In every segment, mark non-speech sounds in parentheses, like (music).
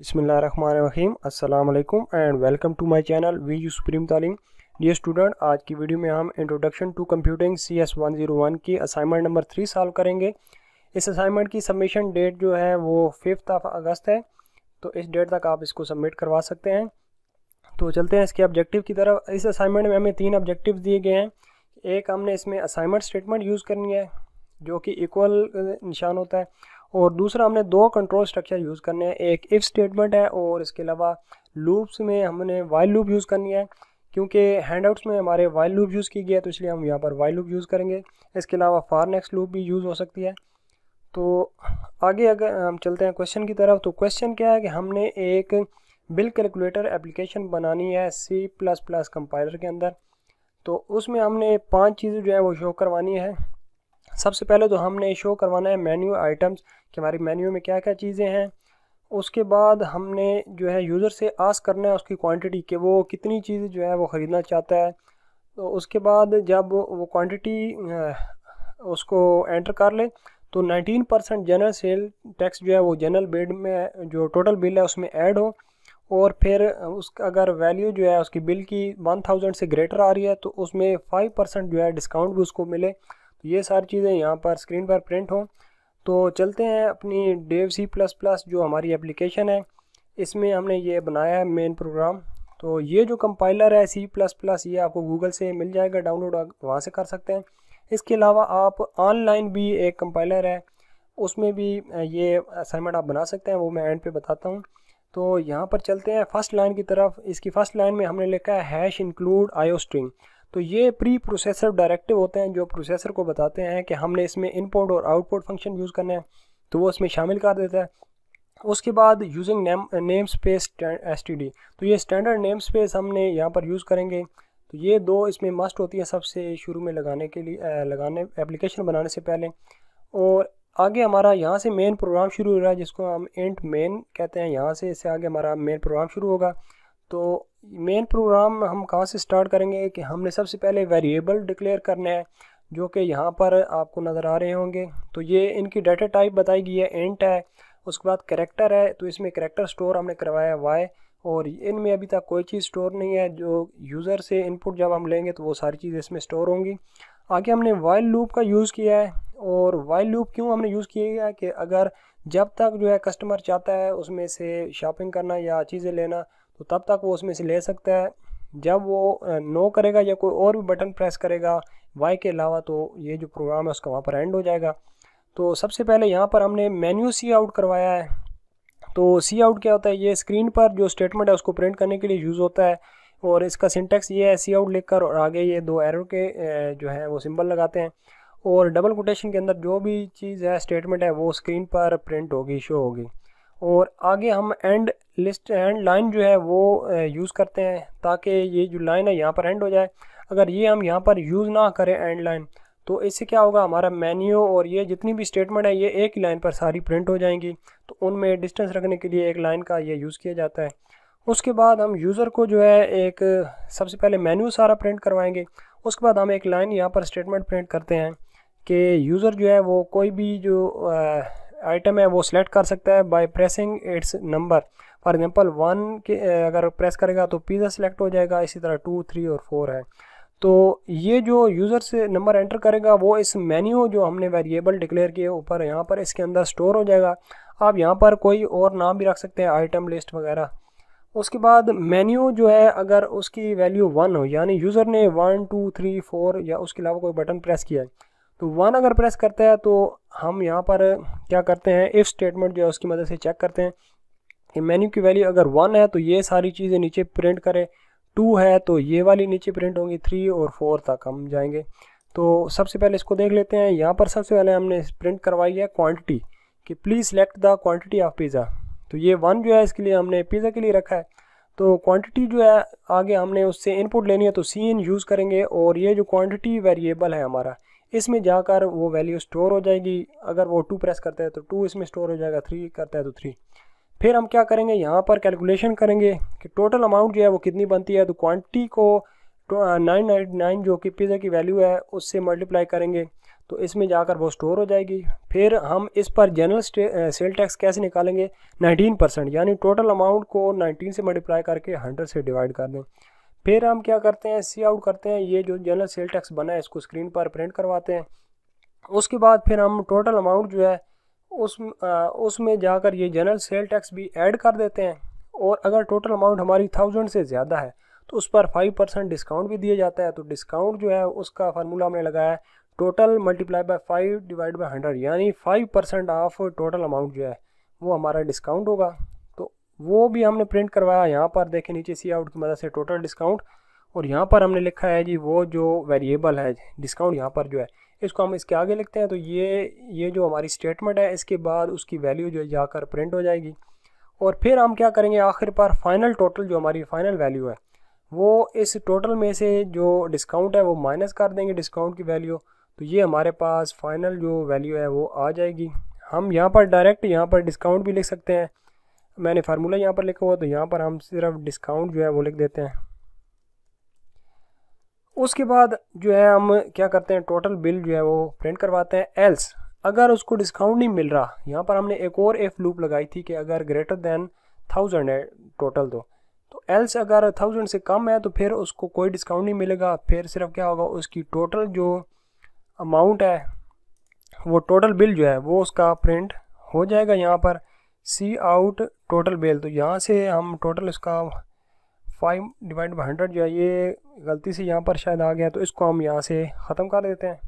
बसमीम अल्लाम and welcome to my channel V U supreme Taleem dear student आज की वीडियो में हम introduction to computing C S one zero one की असाइनमेंट नंबर थ्री सॉल्व करेंगे इस असाइनमेंट की सबमिशन डेट जो है वो फिफ्थ ऑफ अगस्त है तो इस डेट तक आप इसको सबमिट करवा सकते हैं तो चलते हैं इसके ऑब्जेक्टिव की तरफ इस असाइनमेंट में हमें तीन ऑब्जेक्टिव दिए गए हैं एक हमने इसमें असाइनमेंट स्टेटमेंट यूज़ करनी है जो कि इक्वल निशान होता है और दूसरा हमने दो कंट्रोल स्ट्रक्चर यूज़ करने हैं एक इफ़ स्टेटमेंट है और इसके अलावा लूप्स में हमने वाइल लूप यूज़ करनी है क्योंकि हैंडआउट्स में हमारे वाइल लूप यूज़ की है तो इसलिए हम यहाँ पर वाइल लूप यूज़ करेंगे इसके अलावा फार नेक्स्ट लूप भी यूज़ हो सकती है तो आगे अगर हम चलते हैं क्वेश्चन की तरफ तो क्वेश्चन क्या है कि हमने एक बिल कैलकुलेटर एप्लीकेशन बनानी है सी प्लस प्लस कंपाइलर के अंदर तो उसमें हमने पांच चीज़ें जो है वो शो करवानी है सबसे पहले तो हमने शो करवाना है मेन्यू आइटम्स कि हमारी मेन्यू में क्या क्या चीज़ें हैं उसके बाद हमने जो है यूज़र से आस करना है उसकी क्वांटिटी कि वो कितनी चीज़ जो है वो ख़रीदना चाहता है तो उसके बाद जब वो क्वांटिटी उसको एंटर कर ले तो 19 परसेंट जनरल सेल टैक्स जो है वो जनरल बिल में जो टोटल बिल है उसमें ऐड हो और फिर उस अगर वैल्यू जो है उसकी बिल की 1000 से ग्रेटर आ रही है तो उसमें 5 परसेंट जो है डिस्काउंट भी उसको मिले ये सारी चीज़ें यहाँ पर स्क्रीन पर प्रिंट हों तो चलते हैं अपनी डेव सी प्लस प्लस जो हमारी एप्लीकेशन है इसमें हमने ये बनाया है मेन प्रोग्राम तो ये जो कंपाइलर है सी प्लस प्लस ये आपको गूगल से मिल जाएगा डाउनलोड वहाँ से कर सकते हैं इसके अलावा आप ऑनलाइन भी एक कंपाइलर है उसमें भी ये असाइनमेंट आप बना सकते हैं वो मैं एंड पे बताता हूँ तो यहाँ पर चलते हैं फर्स्ट लाइन की तरफ इसकी फर्स्ट लाइन में हमने लिखा है हैश इंक्लूड आयो स्ट्रिंग तो ये प्री प्रोसेसर डायरेक्टिव होते हैं जो प्रोसेसर को बताते हैं कि हमने इसमें इनपुट और आउटपुट फंक्शन यूज़ करना है तो वो इसमें शामिल कर देता है उसके बाद using name namespace S तो ये स्टैंडर्ड नेम स्पेस हमने यहाँ पर यूज़ करेंगे तो ये दो इसमें मस्ट होती है सबसे शुरू में लगाने के लिए लगाने एप्लीकेशन बनाने से पहले और आगे हमारा यहाँ से मेन प्रोग्राम शुरू हो रहा है जिसको हम इंट मेन कहते हैं यहाँ से इससे आगे हमारा मेन प्रोग्राम शुरू होगा तो मेन प्रोग्राम हम कहाँ से स्टार्ट करेंगे कि हमने सबसे पहले वेरिएबल डिक्लेयर करने हैं जो कि यहाँ पर आपको नज़र आ रहे होंगे तो ये इनकी डाटा टाइप बताई गई है एंट है उसके बाद करेक्टर है तो इसमें करेक्टर स्टोर हमने करवाया है वाई और इनमें अभी तक कोई चीज़ स्टोर नहीं है जो यूज़र से इनपुट जब हम लेंगे तो वो सारी चीज़ें इसमें स्टोर होंगी आगे हमने वाइल लूप का यूज़ किया है और वाइल लूप क्यों हमने यूज़ किया है कि अगर जब तक जो है कस्टमर चाहता है उसमें से शॉपिंग करना या चीज़ें लेना तो तब तक वो उसमें से ले सकता है जब वो नो करेगा या कोई और भी बटन प्रेस करेगा वाई के अलावा तो ये जो प्रोग्राम है उसका वहाँ पर एंड हो जाएगा तो सबसे पहले यहाँ पर हमने मेन्यू सी आउट करवाया है तो सी आउट क्या होता है ये स्क्रीन पर जो स्टेटमेंट है उसको प्रिंट करने के लिए यूज़ होता है और इसका सिंटेक्स ये है सी आउट लिखकर और आगे ये दो एरो के जो है वो सिंबल लगाते हैं और डबल कोटेशन के अंदर जो भी चीज़ है स्टेटमेंट है वो स्क्रीन पर प्रिंट होगी शो होगी और आगे हम एंड लिस्ट एंड लाइन जो है वो यूज़ करते हैं ताकि ये जो लाइन है यहाँ पर एंड हो जाए अगर ये हम यहाँ पर यूज़ ना करें एंड लाइन तो इससे क्या होगा हमारा मेन्यू और ये जितनी भी स्टेटमेंट है ये एक ही लाइन पर सारी प्रिंट हो जाएंगी तो उनमें डिस्टेंस रखने के लिए एक लाइन का ये यूज़ किया जाता है उसके बाद हम यूज़र को जो है एक सबसे पहले मेन्यू सारा प्रिंट करवाएंगे उसके बाद हम एक लाइन यहाँ पर स्टेटमेंट प्रिंट करते हैं कि यूज़र जो है वो कोई भी जो आ, आइटम है वो सिलेक्ट कर सकता है by pressing its number for example one के अगर प्रेस करेगा तो पिज़्ज़ा सिलेक्ट हो जाएगा इसी तरह टू थ्री और फोर है तो ये जो यूज़र से नंबर एंटर करेगा वो इस मेन्यू जो हमने वेरिएबल डिक्लेयर किए ऊपर यहाँ पर इसके अंदर स्टोर हो जाएगा आप यहाँ पर कोई और नाम भी रख सकते हैं आइटम लिस्ट वगैरह उसके बाद मेन्यू जो है अगर उसकी वैल्यू वन हो यानी यूज़र ने वन टू थ्री फोर या उसके अलावा कोई बटन प्रेस किया है तो वन अगर प्रेस करता है तो हम यहाँ पर क्या करते हैं इफ़ स्टेटमेंट जो है उसकी मदद से चेक करते हैं कि मेन्यू की वैल्यू अगर वन है तो ये सारी चीज़ें नीचे प्रिंट करें टू है तो ये वाली नीचे प्रिंट होंगी थ्री और फोर तक हम जाएंगे तो सबसे पहले इसको देख लेते हैं यहाँ पर सबसे पहले हमने प्रिंट करवाई है क्वांटिटी कि please select the quantity of pizza तो ये वन जो है इसके लिए हमने पिज़्ज़ा के लिए रखा है तो क्वांटिटी जो है आगे हमने उससे इनपुट लेनी है तो सी इन यूज़ करेंगे और ये जो क्वांटिटी वेरिएबल है हमारा इसमें जाकर वो वैल्यू स्टोर हो जाएगी अगर वो टू प्रेस करता है तो टू इसमें स्टोर हो जाएगा थ्री करता है तो थ्री फिर हम क्या करेंगे यहाँ पर कैलकुलेशन करेंगे कि टोटल अमाउंट जो है वो कितनी बनती है तो क्वान्टिटी को नाइन नाइन नाइन जो कि पिज़्ज़ा की वैल्यू है उससे मल्टीप्लाई करेंगे तो इसमें जाकर वो स्टोर हो जाएगी फिर हम इस पर जनरल सेल टैक्स कैसे निकालेंगे 19 परसेंट यानी टोटल अमाउंट को 19 से मल्टीप्लाई करके 100 से डिवाइड कर दें फिर हम क्या करते हैं सी आउट करते हैं ये जो जनरल सेल टैक्स बना है इसको स्क्रीन पर प्रिंट करवाते हैं उसके बाद फिर हम टोटल अमाउंट जो है उस उसमें जाकर ये जनरल सेल टैक्स भी ऐड कर देते हैं और अगर टोटल अमाउंट हमारी थाउजेंड से ज़्यादा है तो उस पर फाइव परसेंट डिस्काउंट भी दिया जाता है तो डिस्काउंट जो है उसका फार्मूला हमने लगाया है total multiply by five divide by hundred यानी five percent of total amount जो है वो हमारा डिस्काउंट होगा वो भी हमने प्रिंट करवाया यहाँ पर देखें नीचे सी आउट की मदद से टोटल डिस्काउंट और यहाँ पर हमने लिखा है जी वो जो वेरिएबल है डिस्काउंट यहाँ पर जो है इसको हम इसके आगे लिखते हैं तो ये ये जो हमारी स्टेटमेंट है इसके बाद उसकी वैल्यू जो है जाकर प्रिंट हो जाएगी और फिर हम क्या करेंगे आखिर पर फाइनल टोटल जो हमारी फाइनल वैल्यू है वो इस टोटल में से जो डिस्काउंट है वो माइनस कर देंगे डिस्काउंट की वैल्यू तो ये हमारे पास फाइनल जो वैल्यू है वो आ जाएगी हम यहाँ पर डायरेक्ट यहाँ पर डिस्काउंट भी लिख सकते हैं मैंने फार्मूला यहाँ पर लिखा हुआ तो यहाँ पर हम सिर्फ डिस्काउंट जो है वो लिख देते हैं उसके बाद जो है हम क्या करते हैं टोटल बिल जो है वो प्रिंट करवाते हैं एल्स अगर उसको डिस्काउंट नहीं मिल रहा यहाँ पर हमने एक और एफ लूप लगाई थी कि अगर ग्रेटर दैन थाउजेंड है टोटल तो तो एल्स अगर थाउजेंड से कम है तो फिर उसको कोई डिस्काउंट नहीं मिलेगा फिर सिर्फ क्या होगा उसकी टोटल जो अमाउंट है वो टोटल बिल जो है वो उसका प्रिंट हो जाएगा यहाँ पर सी आउट टोटल बेल तो यहाँ से हम टोटल इसका फाइव डिवाइड बाई हंड्रेड जो है ये गलती से यहाँ पर शायद आ गया तो इसको हम यहाँ से ख़त्म कर देते हैं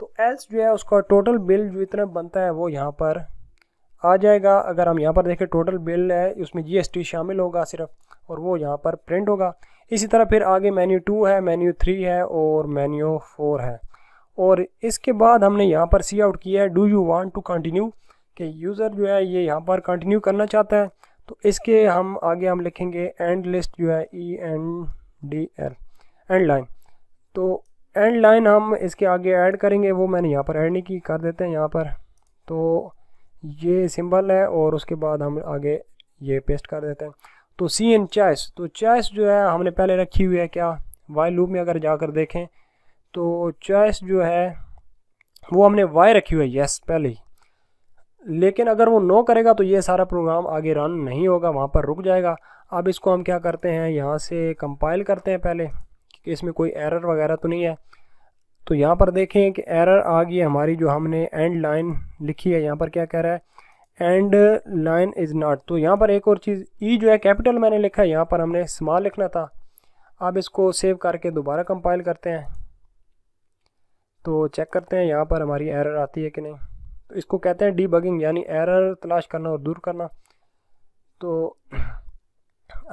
तो एल्स जो है उसका टोटल बिल जो इतना बनता है वो यहाँ पर आ जाएगा अगर हम यहाँ पर देखें टोटल बिल है उसमें जीएसटी शामिल होगा सिर्फ और वो यहाँ पर प्रिंट होगा इसी तरह फिर आगे मेन्यू टू है मेन्यू थ्री है और मेन्यू फोर है और इसके बाद हमने यहाँ पर सी आउट किया है do you want to continue कि यूज़र जो है ये यहाँ पर कंटिन्यू करना चाहता है तो इसके हम आगे हम लिखेंगे एंड लिस्ट जो है E N D L end line तो एंड लाइन हम इसके आगे ऐड करेंगे वो मैंने यहाँ पर ऐड नहीं की कर देते हैं यहाँ पर तो ये सिंबल है और उसके बाद हम आगे ये पेस्ट कर देते हैं तो सी एन चॉइस तो चॉइस जो है हमने पहले रखी हुई है क्या वाई लूप में अगर जाकर देखें तो चॉइस जो है वो हमने वाई रखी हुई है यस पहले ही लेकिन अगर वो नो करेगा तो ये सारा प्रोग्राम आगे रन नहीं होगा वहाँ पर रुक जाएगा अब इसको हम क्या करते हैं यहाँ से कंपाइल करते हैं पहले कि इसमें कोई एरर वगैरह तो नहीं है तो यहाँ पर देखें कि एरर आ गई हमारी जो हमने एंड लाइन लिखी है यहाँ पर क्या कह रहा है एंड लाइन इज़ नॉट तो यहाँ पर एक और चीज़ ई e जो है कैपिटल मैंने लिखा है यहाँ पर हमने स्मॉल लिखना था अब इसको सेव करके दोबारा कंपाइल करते हैं तो चेक करते हैं यहाँ पर हमारी एरर आती है कि नहीं तो इसको कहते हैं डीबगिंग यानी एरर तलाश करना और दूर करना तो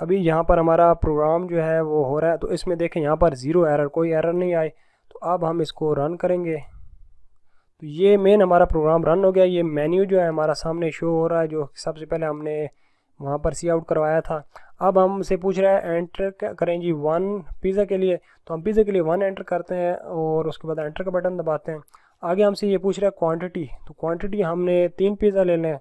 अभी यहाँ पर हमारा प्रोग्राम जो है वो हो रहा है तो इसमें देखें यहाँ पर ज़ीरो एरर कोई एरर नहीं आए तो अब हम इसको रन करेंगे तो ये मेन हमारा प्रोग्राम रन हो गया ये मेन्यू जो है हमारा सामने शो हो रहा है जो सबसे पहले हमने वहाँ पर सी आउट करवाया था अब हमसे पूछ रहा है एंटर करें जी वन पिज़्ज़ा के लिए तो हम पिज़्ज़ा के लिए वन एंटर करते हैं और उसके बाद एंटर का बटन दबाते हैं आगे हमसे ये पूछ रहा है क्वांटिटी तो क्वांटिटी हमने तीन पिज़्ज़ा ले हैं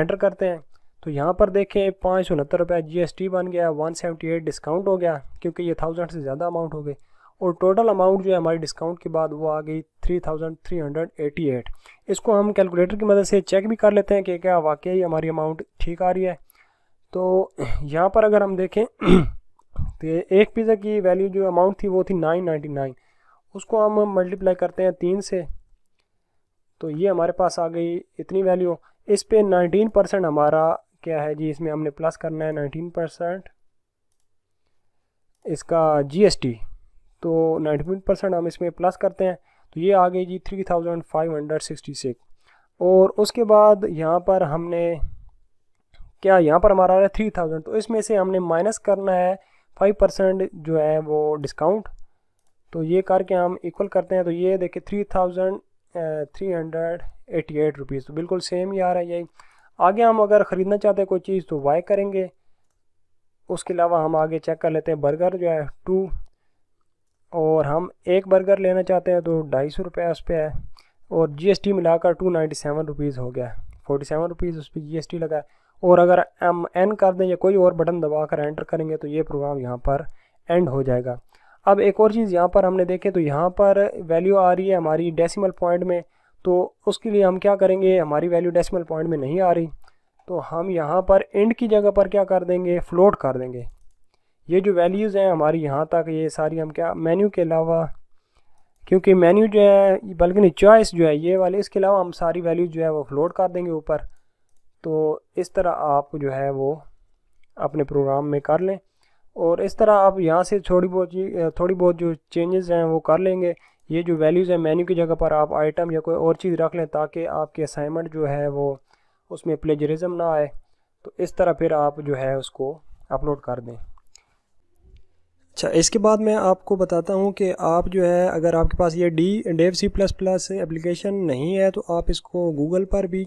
एंटर करते हैं तो यहाँ पर देखें पाँच सौ उनहत्तर रुपये जी एस टी बन गया वन सेवेंटी एट डिस्काउंट हो गया क्योंकि ये थाउजेंड से ज़्यादा अमाउंट हो गई और टोटल अमाउंट जो है हमारी डिस्काउंट के बाद वो आ गई three thousand three hundred eighty eight इसको हम कैलकुलेटर की मदद से चेक भी कर लेते हैं कि क्या वाकई हमारी अमाउंट ठीक आ रही है तो यहाँ पर अगर हम देखें (clears throat) तो एक पिज़्ज़ा की वैल्यू जो अमाउंट थी वो थी नाइन नाइन्टी नाइन उसको हम मल्टीप्लाई करते हैं तीन से तो ये हमारे पास आ गई इतनी वैल्यू इस पे 19 परसेंट हमारा क्या है जी इसमें हमने प्लस करना है 19 परसेंट इसका जीएसटी तो 19 परसेंट हम इसमें प्लस करते हैं तो ये आ गई जी 3566 और उसके बाद यहाँ पर हमने क्या यहाँ पर हमारा आ रहा है थ्री थाउजेंड तो इसमें से हमने माइनस करना है फाइव परसेंट जो है वो डिस्काउंट तो ये करके हम इक्वल करते हैं तो ये देखिए three thousand three hundred eighty eight rupees तो बिल्कुल सेम ही आ रहा है यही आगे हम अगर ख़रीदना चाहते हैं कोई चीज़ तो वाई करेंगे उसके अलावा हम आगे चेक कर लेते हैं बर्गर जो है टू और हम एक बर्गर लेना चाहते हैं तो ढाई सौ रुपया उस पर है और जीएसटी मिलाकर टू नाइन्टी सेवन रुपीज़ हो गया है फोर्टी सेवन रुपीज़ उस पर जी लगा है और अगर हम एन कर दें या कोई और बटन दबा कर एंटर करेंगे तो ये प्रोग्राम यहाँ पर एंड हो जाएगा अब एक और चीज़ यहाँ पर हमने देखे तो यहाँ पर वैल्यू आ रही है हमारी डेसिमल पॉइंट में तो उसके लिए हम क्या करेंगे हमारी वैल्यू डेसिमल पॉइंट में नहीं आ रही तो हम यहाँ पर एंड की जगह पर क्या कर देंगे फ्लोट कर देंगे ये जो वैल्यूज़ हैं हमारी यहाँ तक ये सारी हम क्या मेन्यू के अलावा क्योंकि मेन्यू जो है बल्कि नहीं चॉइस जो है ये वाले इसके अलावा हम सारी वैल्यूज जो है वो फ्लोट कर देंगे ऊपर तो इस तरह आप जो है वो अपने प्रोग्राम में कर लें और इस तरह आप यहाँ से थोड़ी बहुत थोड़ी बहुत जो चेंजेस हैं वो कर लेंगे ये जो वैल्यूज़ हैं मेन्यू की जगह पर आप आइटम या कोई और चीज़ रख लें ताकि आपकी असाइनमेंट जो है वो उसमें प्लेजरिज्म ना आए तो इस तरह फिर आप जो है उसको अपलोड कर दें अच्छा इसके बाद मैं आपको बताता हूँ कि आप जो है अगर आपके पास ये D Dev C plus plus application नहीं है तो आप इसको गूगल पर भी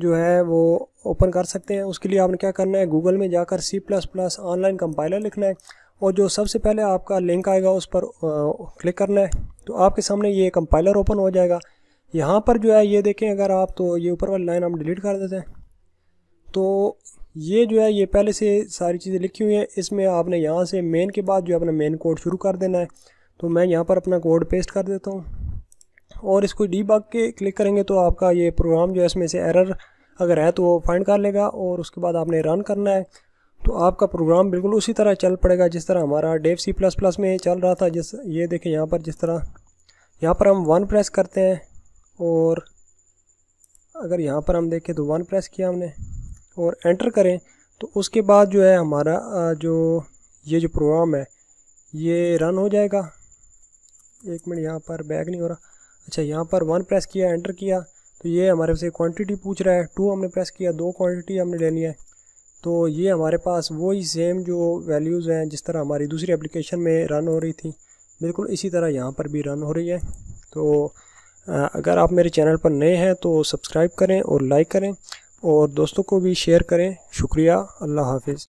जो है वो ओपन कर सकते हैं उसके लिए आपने क्या करना है गूगल में जाकर C plus plus online compiler लिखना है और जो सबसे पहले आपका लिंक आएगा उस पर क्लिक करना है तो आपके सामने ये कंपाइलर ओपन हो जाएगा यहाँ पर जो है ये देखें अगर आप तो ये ऊपर वाली लाइन हम डिलीट कर देते हैं तो ये जो है ये पहले से सारी चीज़ें लिखी हुई हैं इसमें आपने यहाँ से मेन के बाद जो है अपना मेन कोड शुरू कर देना है तो मैं यहाँ पर अपना कोड पेस्ट कर देता हूँ और इसको डीबग के क्लिक करेंगे तो आपका ये प्रोग्राम जो है इसमें से एरर अगर है तो वो फाइंड कर लेगा और उसके बाद आपने रन करना है तो आपका प्रोग्राम बिल्कुल उसी तरह चल पड़ेगा जिस तरह हमारा डेव सी प्लस प्लस में चल रहा था जिस ये देखें यहाँ पर जिस तरह यहाँ पर हम वन प्रेस करते हैं और अगर यहाँ पर हम देखें तो वन प्रेस किया हमने और एंटर करें तो उसके बाद जो है हमारा जो ये जो प्रोग्राम है ये रन हो जाएगा एक मिनट यहाँ पर बैग नहीं हो रहा अच्छा यहाँ पर वन प्रेस किया एंटर किया तो ये हमारे से क्वांटिटी पूछ रहा है टू हमने प्रेस किया दो क्वांटिटी हमने लेनी है तो ये हमारे पास वही सेम जो वैल्यूज़ हैं जिस तरह हमारी दूसरी एप्लीकेशन में रन हो रही थी बिल्कुल इसी तरह यहाँ पर भी रन हो रही है तो अगर आप मेरे चैनल पर नए हैं तो सब्सक्राइब करें और लाइक करें और दोस्तों को भी शेयर करें शुक्रिया अल्लाह हाफिज़